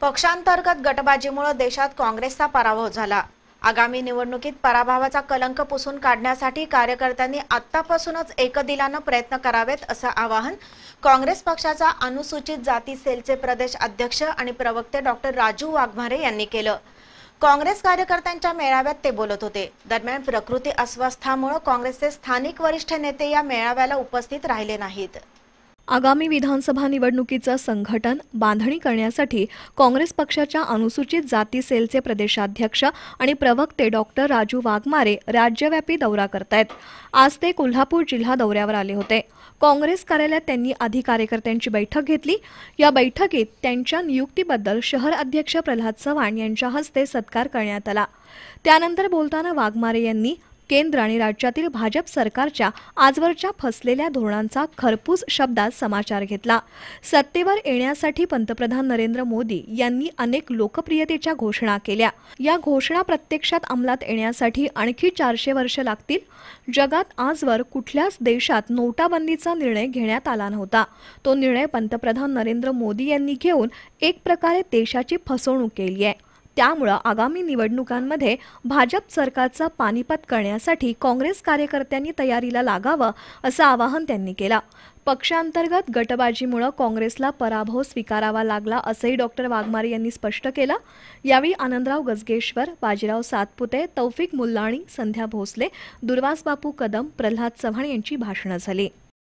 पक्षांतर्गत गटबाजीमुळे देशात काँग्रेसचा पराभव झाला आगामी निवडणुकीत पराभवाचा कलंक पुसून काढण्यासाठी कार्यकर्त्यांनी आत्तापासूनच एकदिलानं प्रयत्न करावेत असं आवाहन काँग्रेस पक्षाचा अनुसूचित जाती सेलचे प्रदेश अध्यक्ष आणि प्रवक्ते डॉक्टर राजू वाघमारे यांनी केलं काँग्रेस कार्यकर्त्यांच्या मेळाव्यात ते बोलत होते दरम्यान प्रकृती अस्वस्थामुळे काँग्रेसचे स्थानिक वरिष्ठ नेते या मेळाव्याला उपस्थित राहिले नाहीत आगामी विधानसभा निवडणुकीचं संघटन बांधणी करण्यासाठी काँग्रेस पक्षाच्या अनुसूचित जाती सेलचे प्रदेशाध्यक्ष आणि प्रवक्ते डॉक्टर राजू वाघमारे राज्यव्यापी दौरा करतायत आज ते कोल्हापूर जिल्हा दौऱ्यावर आले होते काँग्रेस कार्यालयात त्यांनी आधी कार्यकर्त्यांची बैठक घेतली या बैठकीत त्यांच्या नियुक्तीबद्दल शहर अध्यक्ष प्रल्हाद चव्हाण यांच्या हस्ते सत्कार करण्यात आला त्यानंतर बोलताना वाघमारे यांनी केंद्र आणि राज्यातील भाजप सरकारच्या आजवरच्या फसलेल्या धोरणांचा खरपूस शब्दात समाचार घेतला सत्तेवर येण्यासाठी पंतप्रधान नरेंद्र मोदी यांनी अनेक लोकप्रियतेच्या घोषणा केल्या या घोषणा प्रत्यक्षात अंमलात येण्यासाठी आणखी चारशे वर्ष लागतील जगात आजवर कुठल्याच देशात नोटाबंदीचा निर्णय घेण्यात आला नव्हता तो निर्णय पंतप्रधान नरेंद्र मोदी यांनी घेऊन एक प्रकारे देशाची फसवणूक केली आहे त्यामुळं आगामी निवडणुकांमध्ये भाजप सरकारचा पानिपत करण्यासाठी काँग्रेस कार्यकर्त्यांनी तयारीला लागावं असं आवाहन त्यांनी केलं पक्षांतर्गत गटबाजीमुळं काँग्रेसला पराभव स्वीकारावा लागला असंही डॉक्टर वाघमारे यांनी स्पष्ट केलं यावेळी आनंदराव गजगेश्वर बाजीराव सातपुते तौफिक मुल्लाणी संध्या भोसले दुर्वासबापू कदम प्रल्हाद चव्हाण यांची भाषणं झाली